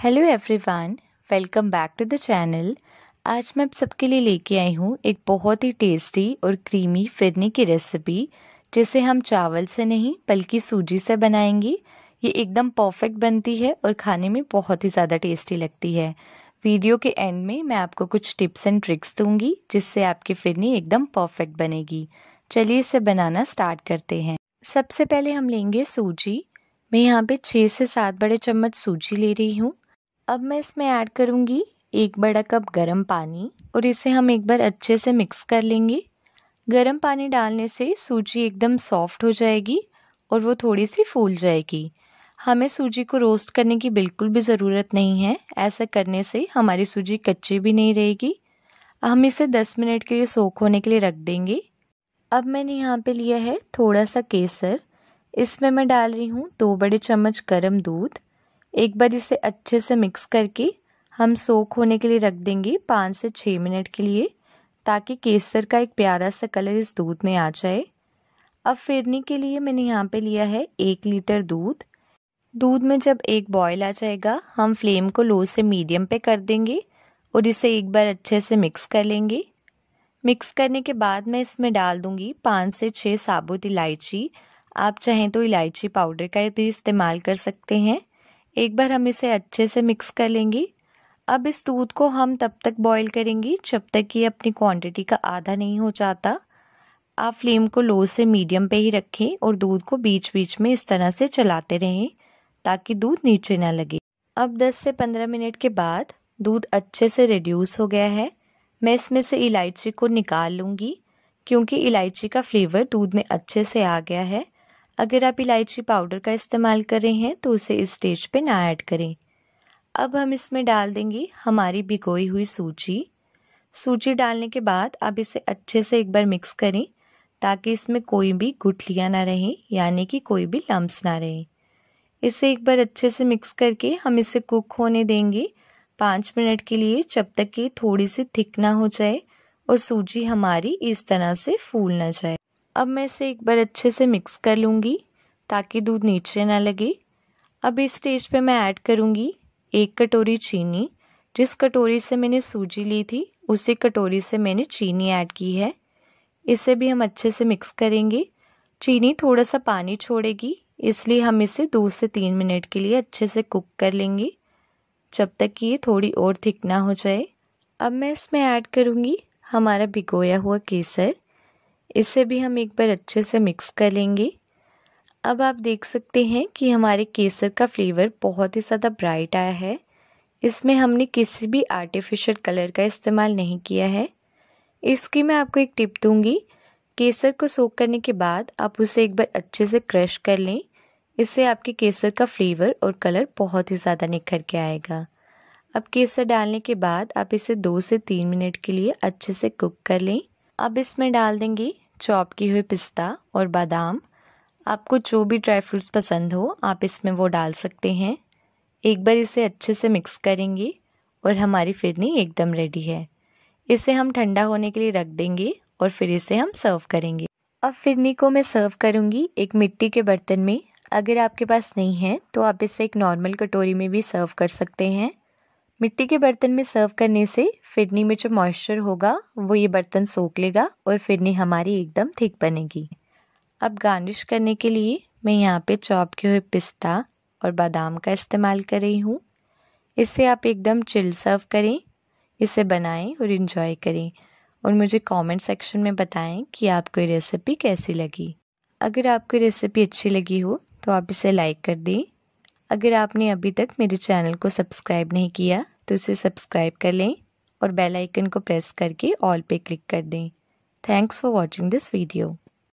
hello everyone welcome back to the channel आज मैं आप सबके लिए लेके आई हूँ एक बहुत ही टेस्टी और क्रीमी फिरने की रेसिपी जिसे हम चावल से नहीं बल्कि सूजी से बनाएंगे ये एकदम परफेक्ट बनती है और खाने में बहुत ही ज़्यादा टेस्टी लगती है वीडियो के एंड में मैं आपको कुछ टिप्स एंड ट्रिक्स दूंगी जिससे आपकी फिरनी एकदम परफेक्ट बनेगी चलिए इसे बनाना स्टार्ट करते हैं सबसे पहले हम लेंगे सूजी मैं यहाँ पे छः से सात बड़े चम्मच सूजी ले रही हूँ अब मैं इसमें ऐड करूँगी एक बड़ा कप गर्म पानी और इसे हम एक बार अच्छे से मिक्स कर लेंगे गर्म पानी डालने से सूजी एकदम सॉफ्ट हो जाएगी और वो थोड़ी सी फूल जाएगी हमें सूजी को रोस्ट करने की बिल्कुल भी ज़रूरत नहीं है ऐसा करने से हमारी सूजी कच्ची भी नहीं रहेगी हम इसे 10 मिनट के लिए सोख होने के लिए रख देंगे अब मैंने यहाँ पे लिया है थोड़ा सा केसर इसमें मैं डाल रही हूँ दो बड़े चम्मच गर्म दूध एक बार इसे अच्छे से मिक्स करके हम सोख होने के लिए रख देंगे पाँच से छः मिनट के लिए ताकि केसर का एक प्यारा सा कलर इस दूध में आ जाए अब फेरने के लिए मैंने यहाँ पे लिया है एक लीटर दूध दूध में जब एक बॉयल आ जाएगा हम फ्लेम को लो से मीडियम पे कर देंगे और इसे एक बार अच्छे से मिक्स कर लेंगे मिक्स करने के बाद मैं इसमें डाल दूँगी पाँच से छः साबुत इलायची आप चाहें तो इलायची पाउडर का भी इस्तेमाल कर सकते हैं एक बार हम इसे अच्छे से मिक्स कर लेंगे अब इस दूध को हम तब तक बॉईल करेंगे जब तक ये अपनी क्वांटिटी का आधा नहीं हो जाता आप फ्लेम को लो से मीडियम पे ही रखें और दूध को बीच बीच में इस तरह से चलाते रहें ताकि दूध नीचे ना लगे अब 10 से 15 मिनट के बाद दूध अच्छे से रिड्यूस हो गया है मैं इसमें से इलायची को निकाल लूँगी क्योंकि इलायची का फ्लेवर दूध में अच्छे से आ गया है अगर आप इलायची पाउडर का इस्तेमाल कर रहे हैं तो उसे इस स्टेज पे ना ऐड करें अब हम इसमें डाल देंगे हमारी भिगोई हुई सूजी सूजी डालने के बाद आप इसे अच्छे से एक बार मिक्स करें ताकि इसमें कोई भी गुठलियाँ ना रहें यानी कि कोई भी लम्ब ना रहें इसे एक बार अच्छे से मिक्स करके हम इसे कुक होने देंगे पाँच मिनट के लिए जब तक कि थोड़ी सी थिक ना हो जाए और सूजी हमारी इस तरह से फूल ना जाए अब मैं इसे एक बार अच्छे से मिक्स कर लूँगी ताकि दूध नीचे ना लगे अब इस स्टेज पे मैं ऐड करूँगी एक कटोरी चीनी जिस कटोरी से मैंने सूजी ली थी उसी कटोरी से मैंने चीनी ऐड की है इसे भी हम अच्छे से मिक्स करेंगे चीनी थोड़ा सा पानी छोड़ेगी इसलिए हम इसे दो से तीन मिनट के लिए अच्छे से कुक कर लेंगे जब तक कि ये थोड़ी और थिक ना हो जाए अब मैं इसमें ऐड करूँगी हमारा भिगोया हुआ केसर इसे भी हम एक बार अच्छे से मिक्स कर लेंगे अब आप देख सकते हैं कि हमारे केसर का फ्लेवर बहुत ही ज़्यादा ब्राइट आया है इसमें हमने किसी भी आर्टिफिशियल कलर का इस्तेमाल नहीं किया है इसकी मैं आपको एक टिप दूंगी केसर को सोख करने के बाद आप उसे एक बार अच्छे से क्रश कर लें इससे आपके केसर का फ्लेवर और कलर बहुत ही ज़्यादा निखर के आएगा अब केसर डालने के बाद आप इसे दो से तीन मिनट के लिए अच्छे से कुक कर लें अब इसमें डाल देंगे चॉप की हुई पिस्ता और बादाम आपको जो भी ड्राई फ्रूट्स पसंद हो आप इसमें वो डाल सकते हैं एक बार इसे अच्छे से मिक्स करेंगे और हमारी फिरनी एकदम रेडी है इसे हम ठंडा होने के लिए रख देंगे और फिर इसे हम सर्व करेंगे अब फिरनी को मैं सर्व करूँगी एक मिट्टी के बर्तन में अगर आपके पास नहीं है तो आप इसे एक नॉर्मल कटोरी में भी सर्व कर सकते हैं मिट्टी के बर्तन में सर्व करने से फिडनी में जो मॉइस्चर होगा वो ये बर्तन सोख लेगा और फिडनी हमारी एकदम थिक बनेगी अब गार्निश करने के लिए मैं यहाँ पे चॉप किए हुए पिस्ता और बादाम का इस्तेमाल कर रही हूँ इसे आप एकदम चिल सर्व करें इसे बनाएं और इन्जॉय करें और मुझे कमेंट सेक्शन में बताएं कि आपको ये रेसिपी कैसी लगी अगर आपको रेसिपी अच्छी लगी हो तो आप इसे लाइक कर दें अगर आपने अभी तक मेरे चैनल को सब्सक्राइब नहीं किया तो इसे सब्सक्राइब कर लें और बेल आइकन को प्रेस करके ऑल पे क्लिक कर दें thanks for watching this video